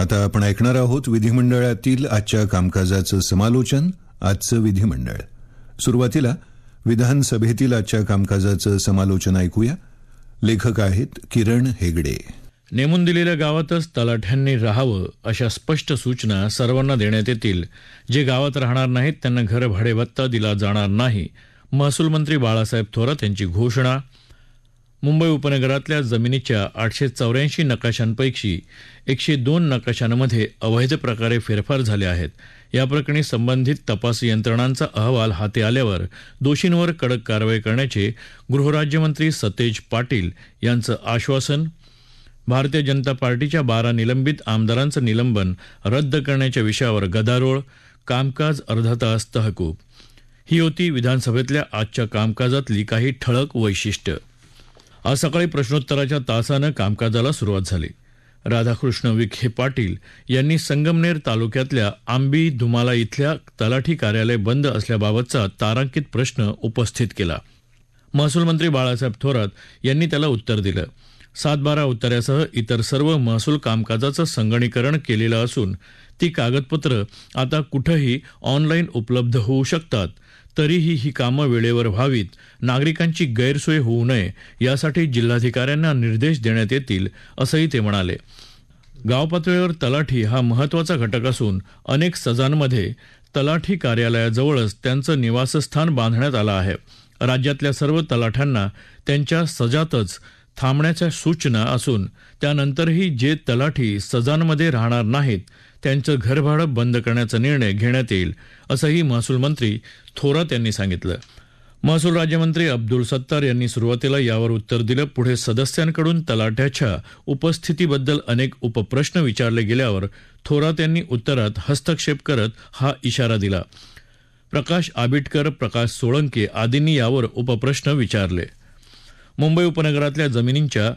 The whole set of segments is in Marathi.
आता आपण ऐकणार आहोत विधिमंडळातील आजच्या कामकाजाचं समालोचन आजचं विधिमंडळ सुरुवातीला विधानसभेतील आजच्या कामकाजाचं समालोचन ऐकूया लेखक आहेत किरण हेगडे नेमून दिलेल्या गावातच तलाठ्यांनी राहावं अशा स्पष्ट सूचना सर्वांना देण्यात येतील जे गावात राहणार नाहीत त्यांना घर भाडेवत्ता दिला जाणार नाही महसूल मंत्री बाळासाहेब थोरात यांची घोषणा मुंबई उपनगरातल्या जमिनीच्या आठशे चौऱ्याऐंशी नकाशांपैकी एकशे दोन नकाशांमध्ये अवैध प्रकारे फेरफार झाले आहेत याप्रकरणी संबंधित तपास यंत्रणांचा अहवाल हाती आल्यावर दोषींवर कडक कारवाई करण्याचे गृहराज्यमंत्री सतेज पाटील यांचं आश्वासन भारतीय जनता पार्टीच्या बारा निलंबित आमदारांचं निलंबन रद्द करण्याच्या विषयावर गदारोळ कामकाज अर्धा तास तहकूब ही होती विधानसभेतल्या आजच्या कामकाजातली काही ठळक वैशिष्ट्य आज सकाळी प्रश्नोत्तराच्या तासानं कामकाजाला सुरुवात झाली राधाकृष्ण विखे पाटील यांनी संगमनेर तालुक्यातल्या आंबी धुमाला इथल्या तलाठी कार्यालय बंद असल्याबाबतचा तारांकित प्रश्न उपस्थित केला महसूल मंत्री बाळासाहेब थोरात यांनी त्याला उत्तर दिलं सातबारा उत्तरासह इतर सर्व महसूल कामकाजाचं संगणीकरण केलेलं असून ती कागदपत्र आता कुठंही ऑनलाईन उपलब्ध होऊ शकतात तरीही ही कामं वेळेवर व्हावीत नागरिकांची गैरसोय होऊ नये यासाठी जिल्हाधिकाऱ्यांना निर्देश देण्यात येतील असंही ते म्हणाले गावपातळीवर तलाठी हा महत्वाचा घटक असून अनेक सजांमध्ये तलाठी कार्यालयाजवळच त्यांचं निवासस्थान बांधण्यात आलं आहे राज्यातल्या सर्व तलाठ्यांना त्यांच्या सजातच थांबण्याच्या सूचना असून त्यानंतरही जे तलाठी सजांमध्ये राहणार नाहीत त्यांचं घरभाडं बंद करण्याचा निर्णय घेण्यात येईल असंही महसूल मंत्री थोरात यांनी सांगितलं महसूल राज्यमंत्री अब्दुल सत्तार यांनी सुरुवातीला यावर उत्तर दिलं पुढे सदस्यांकडून तलाठ्याच्या उपस्थितीबद्दल अनेक उपप्रश्न विचारले गेल्यावर थोरात यांनी उत्तरात हस्तक्षेप करत हा इशारा दिला प्रकाश आबिटकर प्रकाश सोळंके आदींनी यावर उपप्रश्न विचारले मुंबई उपनगरातल्या जमिनींच्या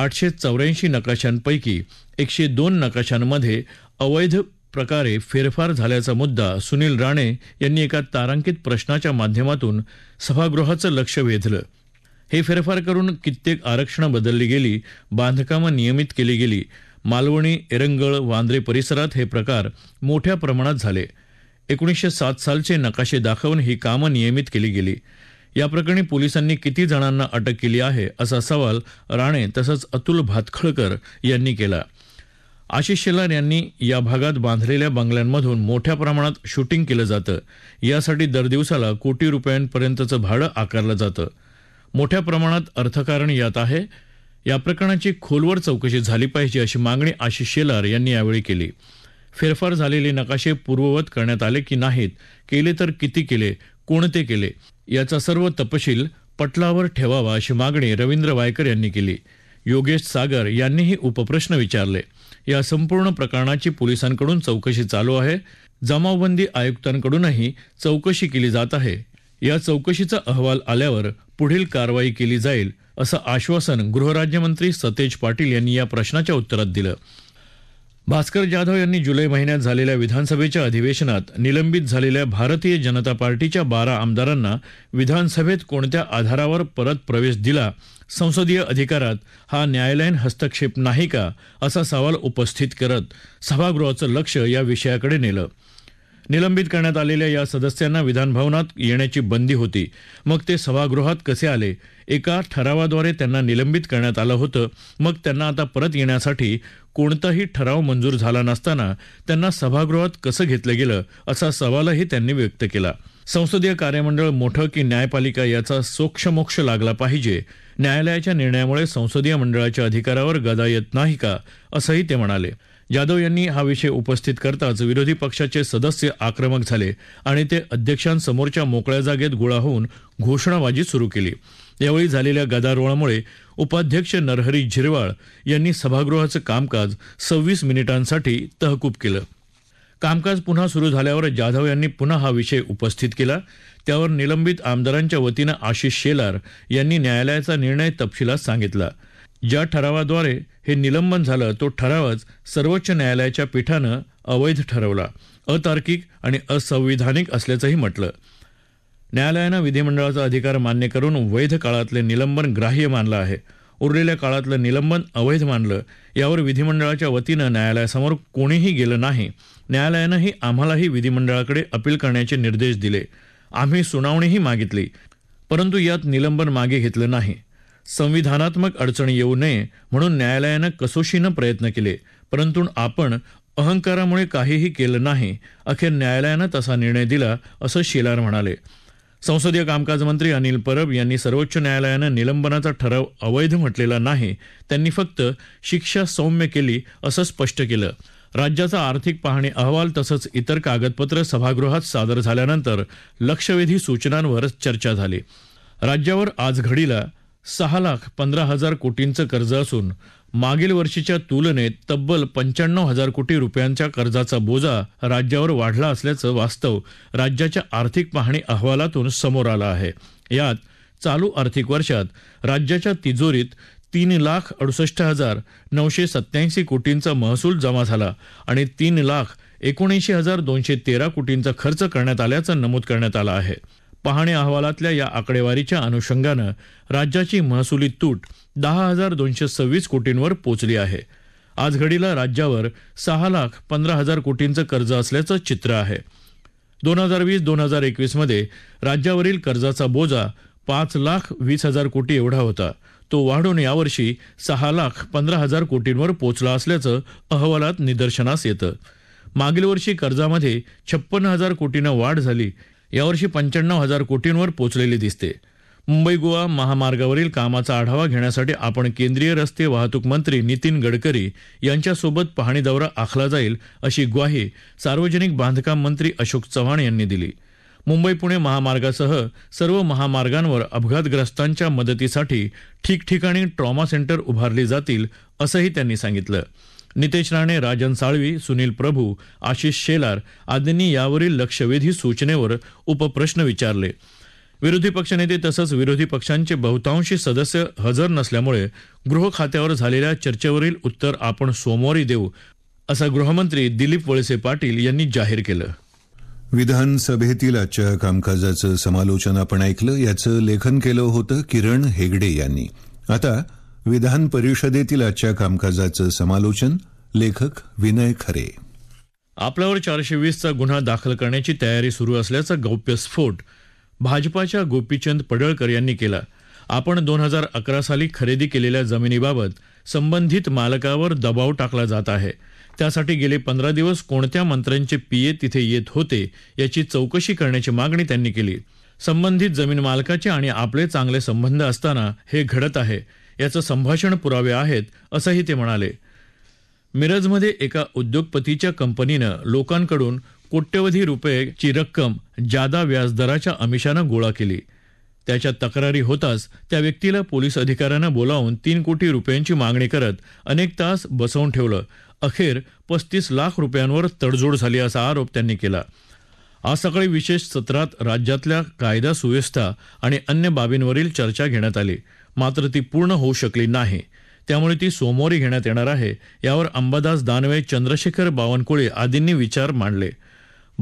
आठशे चौऱ्याऐंशी नकाशांपैकी एकशे दोन नकाशांमध्ये अवैध प्रकारे फेरफार झाल्याचा मुद्दा सुनील राणे यांनी एका तारांकित प्रश्नाच्या माध्यमातून सभागृहाचं लक्ष वेधलं हे फेरफार करून कित्येक आरक्षणं बदलली गेली बांधकामं नियमित केली गेली मालवणी एरंगळ वांद्रे परिसरात हे प्रकार मोठ्या प्रमाणात झाले एकोणीसशे सात सालचे नकाशे दाखवून ही कामं नियमित केली गेली या प्रकरणी पोलिसांनी किती जणांना अटक केली आहे असा सवाल राणे तसंच अतुल भातखळकर यांनी केला आशिष शेलार यांनी या भागात बांधलेल्या बंगल्यांमधून मोठ्या प्रमाणात शूटिंग केलं जातं यासाठी दर दिवसाला कोटी रुपयांपर्यंतचं भाडं आकारलं जातं मोठ्या प्रमाणात अर्थकारण यात आहे या प्रकरणाची खोलवर चौकशी झाली पाहिजे अशी मागणी आशिष शेलार यांनी यावेळी केली फेरफार झालेले नकाशे पूर्ववत करण्यात आले की नाहीत केले तर किती केले कोणते केले याचा सर्व तपशील पटलावर ठेवावा अशी मागणी रवींद्र वायकर यांनी केली योगेश सागर यांनीही उपप्रश्न विचारले या संपूर्ण प्रकरणाची पोलिसांकडून चौकशी चालू आहे जमावबंदी आयुक्तांकडूनही चौकशी केली जात आहे या चौकशीचा अहवाल आल्यावर पुढील कारवाई केली जाईल असं आश्वासन गृहराज्यमंत्री सतेज पाटील यांनी या प्रश्नाच्या उत्तरात दिलं भास्कर जाधव यांनी जुलै महिन्यात झालेल्या विधानसभेच्या अधिवेशनात निलंबित झालेल्या भारतीय जनता पार्टीच्या बारा आमदारांना विधानसभेत कोणत्या आधारावर परत प्रवेश दिला संसदीय अधिकारात हा न्यायालयीन हस्तक्षेप नाही का असा सवाल उपस्थित करत सभागृहाचं लक्ष या विषयाकडे नेलं निलंबित करण्यात आलेल्या या सदस्यांना विधानभवनात येण्याची बंदी होती मग ते सभागृहात कसे आले एका ठरावाद्वारे त्यांना निलंबित करण्यात आलं होतं मग त्यांना आता परत येण्यासाठी कोणताही ठराव मंजूर झाला नसताना त्यांना सभागृहात कसं घेतलं गेलं असा सवालही त्यांनी व्यक्त केला संसदीय कार्यमंडळ मोठं की न्यायपालिका याचा सोक्षमोक्ष लागला पाहिजे न्यायालयाच्या निर्णयामुळे संसदीय मंडळाच्या अधिकारावर गदा येत नाही का असंही ते म्हणाले जाधव यांनी हा विषय उपस्थित करताच विरोधी पक्षाचे सदस्य आक्रमक झाले आणि ते अध्यक्षांसमोरच्या मोकळ्या जागेत गोळा होऊन घोषणाबाजी सुरू केली यावेळी झालेल्या गदारोळामुळे उपाध्यक्ष नरहरी झिरवाळ यांनी सभागृहाचं कामकाज सव्वीस मिनिटांसाठी तहकूब केलं कामकाज पुन्हा सुरू झाल्यावर जाधव यांनी पुन्हा हा विषय उपस्थित केला त्यावर निलंबित आमदारांच्या वतीनं आशिष शेलार यांनी न्यायालयाचा निर्णय तपशिलात सांगितला ज्या ठरावाद्वारे हे निलंबन झालं तो ठरावच सर्वोच्च न्यायालयाच्या पीठानं अवैध ठरवला अतार्किक आणि असंविधानिक असल्याचंही म्हटलं न्यायालयानं विधिमंडळाचा अधिकार मान्य करून वैध काळातले निलंबन ग्राह्य मानलं आहे उरलेल्या काळातलं निलंबन अवैध मानलं यावर विधिमंडळाच्या वतीनं न्यायालयासमोर कोणीही गेलं नाही न्यायालयानंही आम्हालाही विधिमंडळाकडे अपील करण्याचे निर्देश दिले आम्ही सुनावणीही मागितली परंतु यात निलंबन मागे घेतलं नाही संविधानात्मक अडचण येऊ नये म्हणून न्यायालयानं कसोशीनं प्रयत्न केले परंतु आपण अहंकारामुळे काहीही केलं नाही अखेर न्यायालयानं तसा निर्णय दिला असं शेलार म्हणाले संसदीय कामकाज मंत्री अनिल परब यांनी सर्वोच्च न्यायालयानं निलंबनाचा ठराव अवैध म्हटलेला नाही त्यांनी फक्त शिक्षा सौम्य केली असं स्पष्ट केलं राज्याचा आर्थिक पाहणी अहवाल तसंच इतर कागदपत्र सभागृहात सादर झाल्यानंतर लक्षवेधी सूचनांवर चर्चा झाली राज्यावर आज घडीला सहा लाख पंधरा हजार कोटींचं कर्ज असून मागील वर्षीच्या तुलनेत तब्बल पंच्याण्णव हजार कोटी रुपयांच्या कर्जाचा बोजा राज्यावर वाढला असल्याचं वास्तव राज्याच्या आर्थिक पाहणी अहवालातून समोर आलं आहे यात चालू आर्थिक वर्षात राज्याच्या तिजोरीत तीन लाख अडुसष्ट हजार नऊशे सत्याऐंशी कोटींचा महसूल जमा झाला आणि तीन लाख एकोणऐंशी हजार दोनशे तेरा कोटींचा खर्च करण्यात आल्याचं नमूद करण्यात आलं आहे पाहणी अहवालातल्या या आकडेवारीच्या अनुषंगानं राज्याची महसुली तूट दहा हजार दोनशे सव्वीस कोटींवर पोचली आहे आज घडीला राज्यावर सहा लाख पंधरा हजार कोटींचं कर्ज असल्याचं चित्र आहे दोन हजार वीस दोन हजार एकवीसमध्ये राज्यावरील कर्जाचा बोजा पाच लाख वीस हजार कोटी एवढा होता तो वाढून यावर्षी सहा लाख पंधरा हजार कोटींवर पोचला असल्याचं अहवालात निदर्शनास येतं मागील वर्षी कर्जामध्ये छप्पन्न हजार कोटीनं वाढ झाली यावर्षी पंच्याण्णव हजार कोटींवर पोचलेली दिसते मुंबई गोवा महामार्गावरील कामाचा आढावा घेण्यासाठी आपण केंद्रीय रस्ते वाहतूक मंत्री नितीन गडकरी यांच्यासोबत पाहणी दौरा आखला जाईल अशी ग्वाही सार्वजनिक बांधकाम मंत्री अशोक चव्हाण यांनी दिली मुंबई पुणे महामार्गासह सर्व महामार्गांवर अपघातग्रस्तांच्या मदतीसाठी ठिकठिकाणी ट्रॉमा सेंटर उभारली जातील असंही त्यांनी सांगितलं नितेश राणे राजन साळवी सुनील प्रभू आशिष शेलार आदींनी यावरील लक्षवेधी सूचनेवर उपप्रश्न विचारले विरोधी पक्षनेते तसंच विरोधी पक्षांचे बहुतांशी सदस्य हजर नसल्यामुळे गृह खात्यावर झालेल्या चर्चेवरील उत्तर आपण सोमवारी देऊ असं गृहमंत्री दिलीप वळसे पाटील यांनी जाहीर केलं विधानसभेतील आजच्या कामकाजाचं समालोचन आपण ऐकलं याचं लेखन केलं होतं किरण हेगडे यांनी आता विधान परिषदेतील आजच्या कामकाजाचं समालोचन लेखक विनय खरे आपल्यावर चारशे वीसचा गुन्हा दाखल करण्याची तयारी सुरू असल्याचा गौप्यस्फोट भाजपाच्या गोपीचंद पडळकर यांनी केला आपण दोन हजार अकरा साली खरेदी केलेल्या जमिनीबाबत संबंधित मालकावर दबाव टाकला जात आहे त्यासाठी गेले पंधरा दिवस कोणत्या मंत्र्यांचे पीए तिथे येत होते याची चौकशी करण्याची मागणी त्यांनी केली संबंधित जमीन मालकाचे आणि आपले चांगले संबंध असताना हे घडत आहे याचं संभाषण पुरावे आहेत असंही ते म्हणाले मिरजमध्ये एका उद्योगपतीच्या कंपनीनं लोकांकडून कोट्यवधी रुपयेची रक्कम जादा व्याजदराच्या अमिषानं गोळा केली त्याच्या तक्रारी होताच त्या व्यक्तीला पोलीस अधिकाऱ्यांना बोलावून तीन कोटी रुपयांची मागणी करत अनेक तास बसवून ठेवलं अखेर पस्तीस लाख रुपयांवर तडजोड झाली असा आरोप त्यांनी केला आज सकाळी विशेष सत्रात राज्यातल्या कायदा सुव्यवस्था आणि अन्य बाबींवरील चर्चा घेण्यात आली मात्र ती पूर्ण होऊ शकली नाही त्यामुळे ती सोमवारी घेण्यात येणार आहे यावर अंबादास दानवे चंद्रशेखर बावनकुळे आदींनी विचार मांडले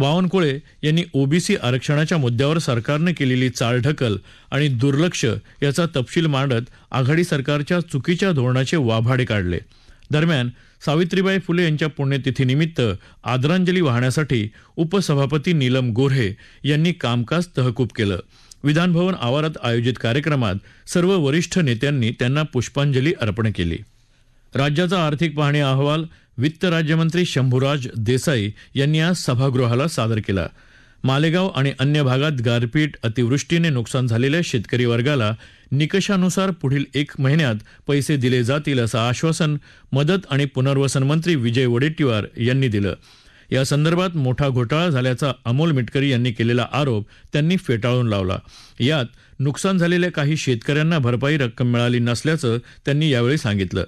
बावनकुळे यांनी ओबीसी आरक्षणाच्या मुद्द्यावर सरकारने केलेली चालढकल आणि दुर्लक्ष याचा तपशील मांडत आघाडी सरकारच्या चुकीच्या धोरणाचे वाभाडे काढले दरम्यान सावित्रीबाई फुले यांच्या पुण्यतिथीनिमित्त आदरांजली वाहण्यासाठी उपसभापती नीलम गोऱ्हे यांनी कामकाज तहकूब केलं विधानभवन आवारात आयोजित कार्यक्रमात सर्व वरिष्ठ नेत्यांनी त्यांना पुष्पांजली अर्पण केली राज्याचा आर्थिक पाहणी अहवाल वित्त राज्यमंत्री शंभूराज देसाई यांनी आज सभागृहाला सादर केला मालेगाव आणि अन्य भागात गारपीट अतिवृष्टीने नुकसान झालेल्या शेतकरी वर्गाला निकषानुसार पुढील एक महिन्यात पैसे दिले जातील असं आश्वासन मदत आणि पुनर्वसन मंत्री विजय वडेट्टीवार यांनी दिलं यासंदर्भात मोठा घोटाळा झाल्याचा अमोल मिटकरी यांनी केलेला आरोप त्यांनी फेटाळून लावला यात नुकसान झालेल्या काही शेतकऱ्यांना भरपाई रक्कम मिळाली नसल्याचं त्यांनी यावेळी सांगितलं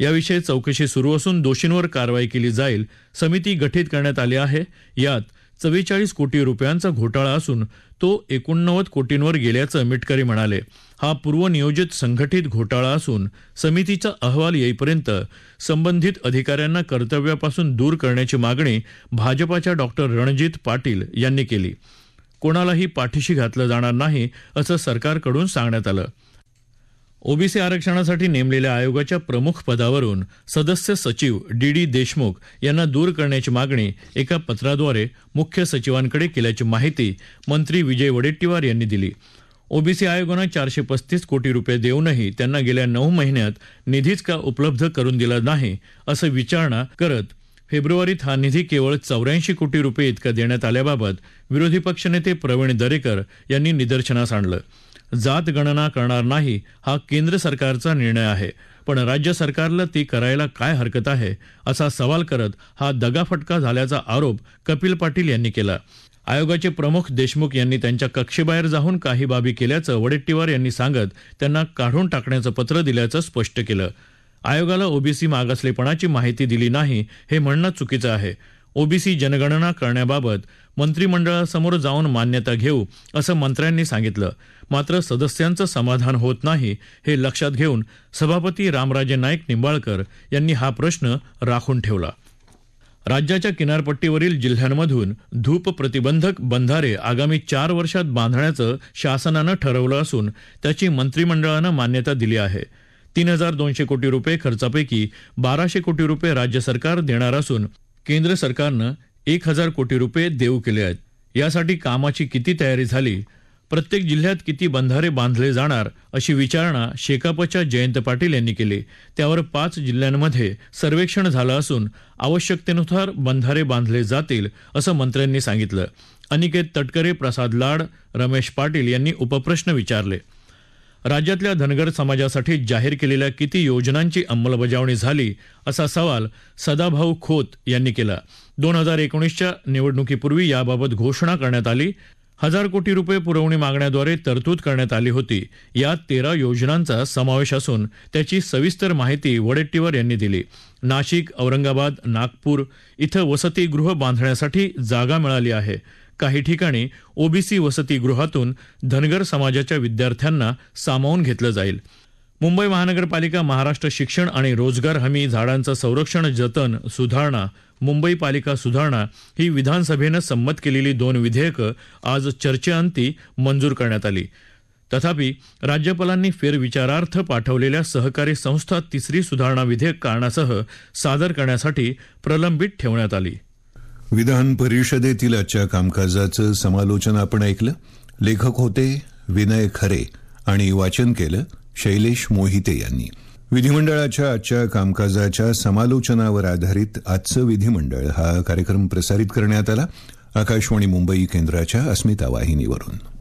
याविषयी चौकशी सुरू असून दोषींवर कारवाई केली जाईल समिती गठीत करण्यात आली आहे यात चव्वेचाळीस कोटी रुपयांचा घोटाळा असून तो एकोणनव्वद कोटींवर गेल्याचं मिटकरी म्हणाले हा पूर्वनियोजित संघटित घोटाळा असून समितीचा अहवाल येईपर्यंत संबंधित अधिकाऱ्यांना कर्तव्यापासून दूर करण्याची मागणी भाजपाच्या डॉक्टर रणजित पाटील यांनी केली कोणालाही पाठीशी घातलं जाणार नाही असं सरकारकडून सांगण्यात आलं ओबीसी आरक्षणासाठी नेमलेल्या आयोगाच्या प्रमुख पदावरून सदस्य सचिव डी डी देशमुख यांना दूर करण्याची मागणी एका पत्राद्वारे मुख्य सचिवांकडे केल्याची माहिती मंत्री विजय वडेट्टीवार यांनी दिली ओबीसी आयोगानं चारशे पस्तीस कोटी रुपये देऊनही त्यांना गेल्या नऊ महिन्यात निधीच का उपलब्ध करून दिला नाही असं विचारणा करत फेब्रुवारीत हा निधी केवळ चौऱ्याऐंशी कोटी रुपये इतका देण्यात आल्याबाबत विरोधी पक्षनेते प्रवीण दरेकर यांनी निदर्शनास आणलं जात गणना करणार नाही हा केंद्र सरकारचा निर्णय आहे पण राज्य सरकारला ती करायला काय हरकत आहे असा सवाल करत हा दगाफटका झाल्याचा आरोप कपिल पाटील यांनी केला आयोगाचे प्रमुख देशमुख यांनी त्यांच्या कक्षेबाहेर जाऊन काही बाबी केल्याचं वडेट्टीवार यांनी सांगत त्यांना काढून टाकण्याचं पत्र दिल्याचं स्पष्ट केलं आयोगाला ओबीसी मागासलेपणाची माहिती दिली नाही हे म्हणणं चुकीचं आहे ओबीसी जनगणना करण्याबाबत मंत्रिमंडळासमोर जाऊन मान्यता घेऊ असं मंत्र्यांनी सांगितलं मात्र सदस्यांचं समाधान होत नाही हे लक्षात घेऊन सभापती रामराजे नाईक निंबाळकर यांनी हा प्रश्न राखून ठेवला राज्याच्या किनारपट्टीवरील जिल्ह्यांमधून धूप प्रतिबंधक बंधारे आगामी चार वर्षात बांधण्याचं शासनानं ठरवलं असून त्याची मंत्रिमंडळानं मान्यता दिली आहे तीन हजार दोनशे कोटी रुपये खर्चापैकी बाराशे कोटी रुपये राज्य सरकार देणार असून केंद्र सरकारनं एक हजार कोटी रुपये देऊ केले आहेत यासाठी कामाची किती तयारी झाली प्रत्येक जिल्ह्यात किती बंधारे बांधले जाणार अशी विचारणा शेकापच्या जयंत पाटील यांनी केली त्यावर पाच जिल्ह्यांमध्ये सर्वेक्षण झालं असून आवश्यकतेनुसार बंधारे बांधले जातील असं मंत्र्यांनी सांगितलं अनिकेत तटकरे प्रसाद लाड रमेश पाटील यांनी उपप्रश्न विचारले राज्यातल्या धनगर समाजासाठी जाहीर केलेल्या किती योजनांची अंमलबजावणी झाली असा सवाल सदाभाऊ खोत यांनी केला दोन हजार एकोणीसच्या निवडणुकीपूर्वी याबाबत घोषणा करण्यात आली हजार कोटी रुपये पुरवणी मागण्याद्वारे तरतूद करण्यात आली होती यात तेरा योजनांचा समावेश असून त्याची सविस्तर माहिती वडेट्टीवर यांनी दिली नाशिक औरंगाबाद नागपूर इथं वसतिगृह बांधण्यासाठी जागा मिळाली आहे काही ठिकाणी ओबीसी वसतीगृहातून धनगर समाजाच्या विद्यार्थ्यांना सामावून घेतलं जाईल मुंबई महानगरपालिका महाराष्ट्र शिक्षण आणि रोजगार हमी झाडांचं संरक्षण जतन सुधारणा मुंबई पालिका सुधारणा ही विधानसभेनं संमत केलेली दोन विधेयकं आज चर्चेअंती मंजूर करण्यात आली तथापि राज्यपालांनी फेरविचारार्थ पाठवलेल्या सहकारी संस्था तिसरी सुधारणा विधेयक कारणासह सादर करण्यासाठी प्रलंबित ठेवण्यात आली विधान परिषदेतील आजच्या कामकाजाचं समालोचन आपण ऐकलं लेखक होते विनय खरे आणि वाचन केलं शैलेश मोहिते यांनी विधिमंडळाच्या आजच्या कामकाजाच्या समालोचनावर आधारित आजचं विधिमंडळ हा कार्यक्रम प्रसारित करण्यात आला आकाशवाणी मुंबई केंद्राच्या अस्मिता वाहिनीवरून